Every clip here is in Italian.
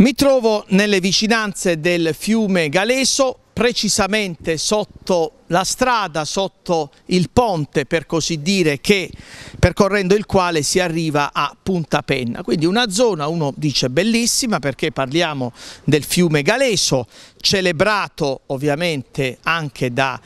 Mi trovo nelle vicinanze del fiume Galeso, precisamente sotto la strada, sotto il ponte per così dire, che, percorrendo il quale si arriva a Punta Penna. Quindi una zona, uno dice bellissima perché parliamo del fiume Galeso, celebrato ovviamente anche da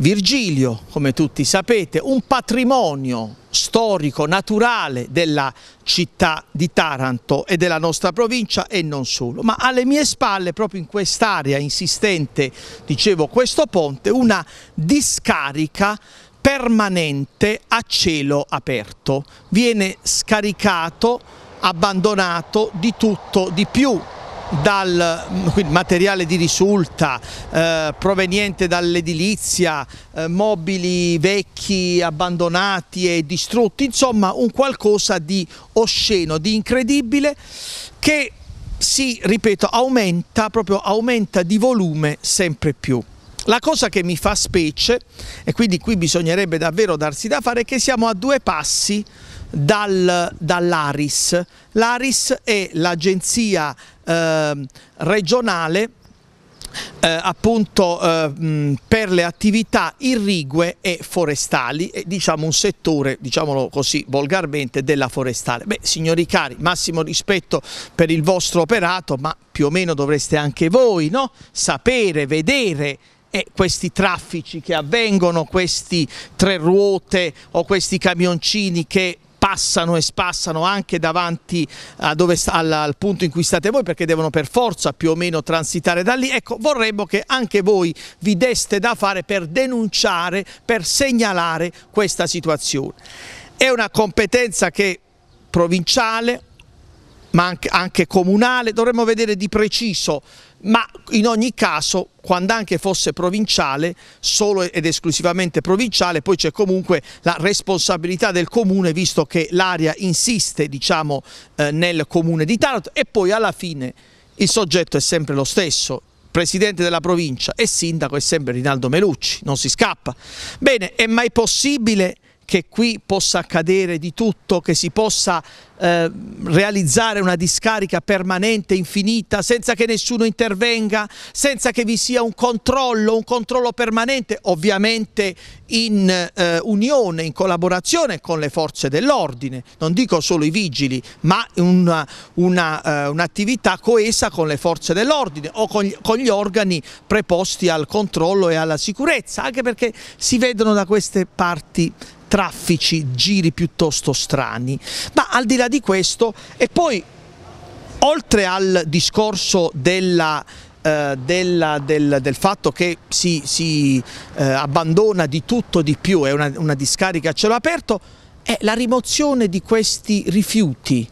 Virgilio, come tutti sapete, un patrimonio storico, naturale della città di Taranto e della nostra provincia e non solo. Ma alle mie spalle, proprio in quest'area insistente, dicevo, questo ponte, una discarica permanente a cielo aperto. Viene scaricato, abbandonato di tutto, di più dal materiale di risulta eh, proveniente dall'edilizia, eh, mobili vecchi, abbandonati e distrutti, insomma un qualcosa di osceno, di incredibile che si, ripeto, aumenta, proprio aumenta di volume sempre più. La cosa che mi fa specie, e quindi qui bisognerebbe davvero darsi da fare, è che siamo a due passi dal, dall'Aris. L'Aris è l'agenzia eh, regionale eh, appunto eh, per le attività irrigue e forestali e diciamo un settore, diciamolo così volgarmente, della forestale. Beh, signori cari, massimo rispetto per il vostro operato, ma più o meno dovreste anche voi no? sapere, vedere e eh, questi traffici che avvengono, questi tre ruote o questi camioncini che passano e spassano anche davanti sta, al, al punto in cui state voi perché devono per forza più o meno transitare da lì, ecco vorremmo che anche voi vi deste da fare per denunciare, per segnalare questa situazione. È una competenza che provinciale, ma anche, comunale, dovremmo vedere di preciso, ma in ogni caso, quando anche fosse provinciale, solo ed esclusivamente provinciale, poi c'è comunque la responsabilità del comune, visto che l'area insiste diciamo, eh, nel comune di Taranto e poi alla fine il soggetto è sempre lo stesso, presidente della provincia e sindaco è sempre Rinaldo Melucci, non si scappa. Bene, è mai possibile che qui possa accadere di tutto, che si possa eh, realizzare una discarica permanente, infinita, senza che nessuno intervenga, senza che vi sia un controllo, un controllo permanente, ovviamente in eh, unione, in collaborazione con le forze dell'ordine, non dico solo i vigili, ma eh, un'attività una, uh, un coesa con le forze dell'ordine o con gli, con gli organi preposti al controllo e alla sicurezza, anche perché si vedono da queste parti traffici, giri piuttosto strani, ma al di là di questo e poi oltre al discorso della eh, della, del, del, fatto che si, si eh, abbandona di tutto di più, è una, una discarica a cielo aperto, è la rimozione di questi rifiuti.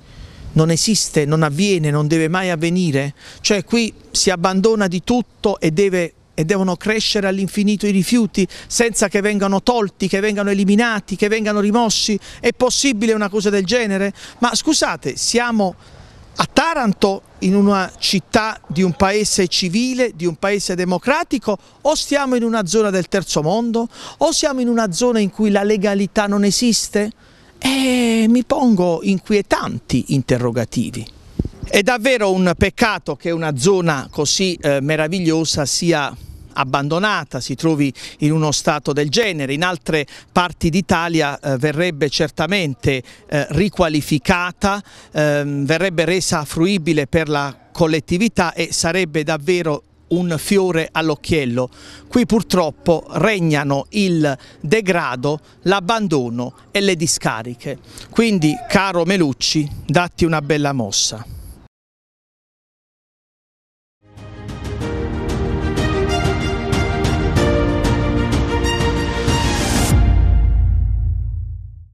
Non esiste, non avviene, non deve mai avvenire. Cioè qui si abbandona di tutto e deve e devono crescere all'infinito i rifiuti senza che vengano tolti, che vengano eliminati, che vengano rimossi? È possibile una cosa del genere? Ma scusate, siamo a Taranto in una città di un paese civile, di un paese democratico o stiamo in una zona del terzo mondo o siamo in una zona in cui la legalità non esiste? E mi pongo inquietanti interrogativi. È davvero un peccato che una zona così eh, meravigliosa sia abbandonata, si trovi in uno stato del genere. In altre parti d'Italia eh, verrebbe certamente eh, riqualificata, ehm, verrebbe resa fruibile per la collettività e sarebbe davvero un fiore all'occhiello. Qui purtroppo regnano il degrado, l'abbandono e le discariche. Quindi, caro Melucci, datti una bella mossa.